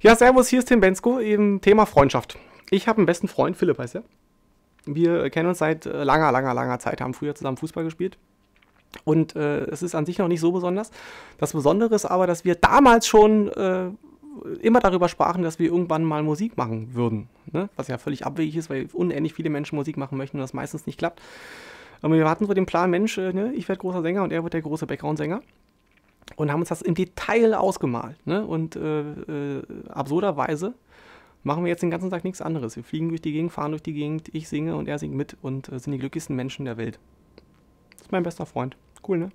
Ja, servus, hier ist Tim Bensko im Thema Freundschaft. Ich habe einen besten Freund, Philipp heißt er. Wir kennen uns seit äh, langer, langer, langer Zeit, haben früher zusammen Fußball gespielt. Und äh, es ist an sich noch nicht so besonders. Das Besondere ist aber, dass wir damals schon äh, immer darüber sprachen, dass wir irgendwann mal Musik machen würden. Ne? Was ja völlig abwegig ist, weil unendlich viele Menschen Musik machen möchten und das meistens nicht klappt. Aber wir hatten so den Plan, Mensch, äh, ne? ich werde großer Sänger und er wird der große Background-Sänger und haben uns das im Detail ausgemalt. Ne? Und äh, äh, absurderweise machen wir jetzt den ganzen Tag nichts anderes. Wir fliegen durch die Gegend, fahren durch die Gegend, ich singe und er singt mit und äh, sind die glücklichsten Menschen der Welt. Das ist mein bester Freund. Cool, ne?